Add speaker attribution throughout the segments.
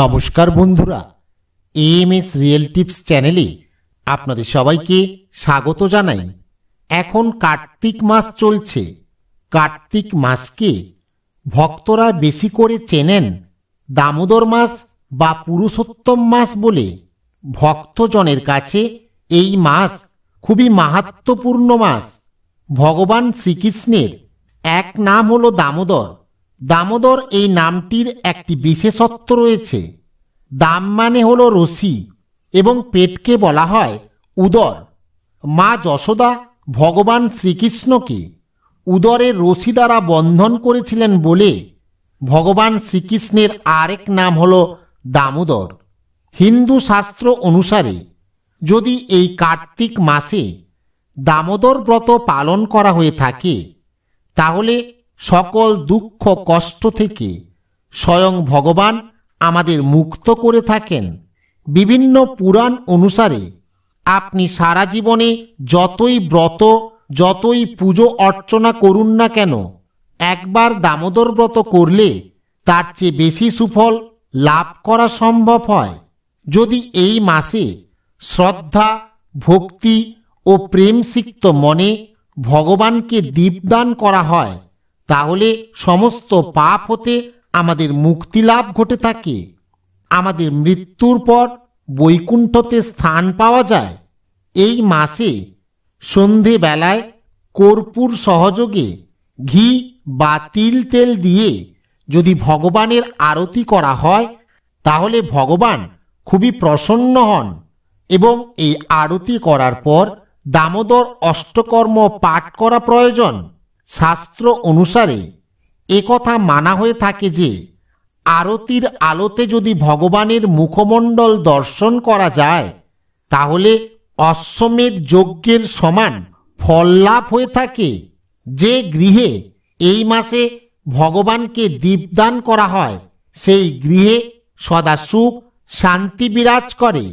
Speaker 1: নমস্কার বন্ধুরা AMS real tips চ্যানেলে আপনাদের সবাইকে স্বাগত জানাই এখন কার্তিক মাস চলছে কার্তিক মাসকে ভক্তরা বেশি করে চেনেন দামোদর মাস বা পুরুষোত্তম মাস বলে ভক্তজনের কাছে এই মাস খুবই মাহাত্মপূর্ণ মাস ভগবান শ্রীকৃষ্ণের এক নাম হল দামোদর দামোদর এই নামটির একটি বিশেষত্ব রয়েছে দাম মানে হল রশি এবং পেটকে বলা হয় উদর মা যশোদা ভগবান শ্রীকৃষ্ণকে উদরের রশি দ্বারা বন্ধন করেছিলেন বলে ভগবান শ্রীকৃষ্ণের আরেক নাম হল দামোদর হিন্দু শাস্ত্র অনুসারে যদি এই কার্তিক মাসে দামোদর ব্রত পালন করা হয়ে থাকে তাহলে সকল দুঃখ কষ্ট থেকে স্বয়ং ভগবান আমাদের মুক্ত করে থাকেন বিভিন্ন পুরাণ অনুসারে আপনি সারা জীবনে যতই ব্রত যতই পুজো অর্চনা করুন না কেন একবার দামোদর ব্রত করলে তার চেয়ে বেশি সুফল লাভ করা সম্ভব হয় যদি এই মাসে শ্রদ্ধা ভক্তি ও প্রেমসিক্ত মনে ভগবানকে দীপদান করা হয় তাহলে সমস্ত পাপ হতে আমাদের মুক্তি লাভ ঘটে থাকে আমাদের মৃত্যুর পর বৈকুণ্ঠতে স্থান পাওয়া যায় এই মাসে সন্ধেবেলায় কর্পূর সহযোগে ঘি বা তিল তেল দিয়ে যদি ভগবানের আরতি করা হয় তাহলে ভগবান খুবই প্রসন্ন হন এবং এই আরতি করার পর দামোদর অষ্টকর্ম পাঠ করা প্রয়োজন শাস্ত্র অনুসারে একথা মানা হয়ে থাকে যে আরতির আলোতে যদি ভগবানের মুখমণ্ডল দর্শন করা যায় তাহলে অশ্বমেধ যজ্ঞের সমান ফল হয়ে থাকে যে গৃহে এই মাসে ভগবানকে দীপদান করা হয় সেই গৃহে সদা সুখ শান্তি বিরাজ করে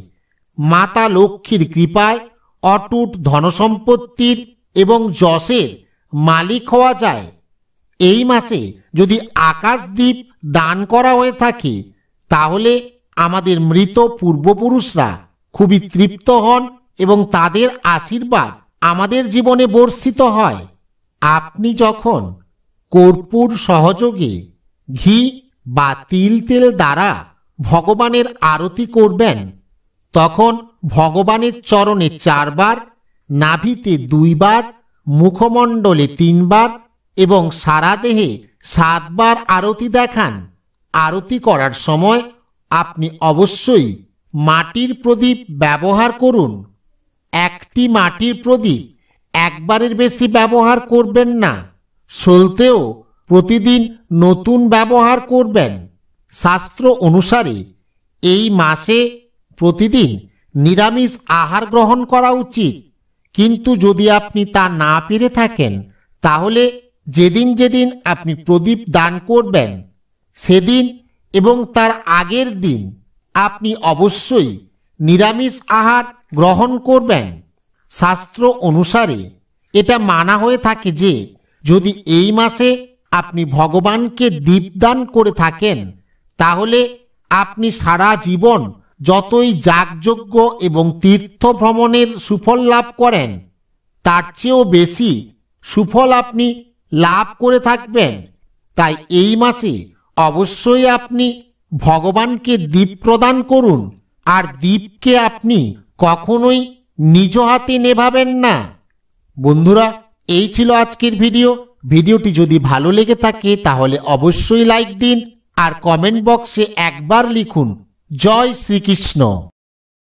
Speaker 1: মাতা লক্ষ্মীর কৃপায় অটুট ধনসম্পত্তির এবং যশের মালিক হওয়া যায় এই মাসে যদি আকাশদ্বীপ দান করা হয়ে থাকে তাহলে আমাদের মৃত পূর্বপুরুষরা খুবই তৃপ্ত হন এবং তাদের আশীর্বাদ আমাদের জীবনে বর্ষিত হয় আপনি যখন কর্পূর সহযোগে ঘি বা তিল তেল দ্বারা ভগবানের আরতি করবেন তখন ভগবানের চরণে চারবার নাভিতে দুইবার মুখমণ্ডলে তিনবার এবং সারা দেহে সাতবার আরতি দেখান আরতি করার সময় আপনি অবশ্যই মাটির প্রদীপ ব্যবহার করুন একটি মাটির প্রদীপ একবারের বেশি ব্যবহার করবেন না সলতেও প্রতিদিন নতুন ব্যবহার করবেন শাস্ত্র অনুসারে এই মাসে প্রতিদিন নিরামিষ আহার গ্রহণ করা উচিত কিন্তু যদি আপনি তা না পেরে থাকেন তাহলে যেদিন যেদিন আপনি প্রদীপ দান করবেন সেদিন এবং তার আগের দিন আপনি অবশ্যই নিরামিষ আহার গ্রহণ করবেন শাস্ত্র অনুসারে এটা মানা হয়ে থাকে যে যদি এই মাসে আপনি ভগবানকে দীপদান করে থাকেন তাহলে আপনি সারা জীবন যতই যাগযজ্ঞ এবং তীর্থ ভ্রমণের সুফল লাভ করেন তার চেয়েও বেশি সুফল আপনি লাভ করে থাকবেন তাই এই মাসে অবশ্যই আপনি ভগবানকে দ্বীপ প্রদান করুন আর দ্বীপকে আপনি কখনোই নিজ হাতে নেভাবেন না বন্ধুরা এই ছিল আজকের ভিডিও ভিডিওটি যদি ভালো লেগে থাকে তাহলে অবশ্যই লাইক দিন আর কমেন্ট বক্সে একবার লিখুন জয় শ্রীকৃষ্ণ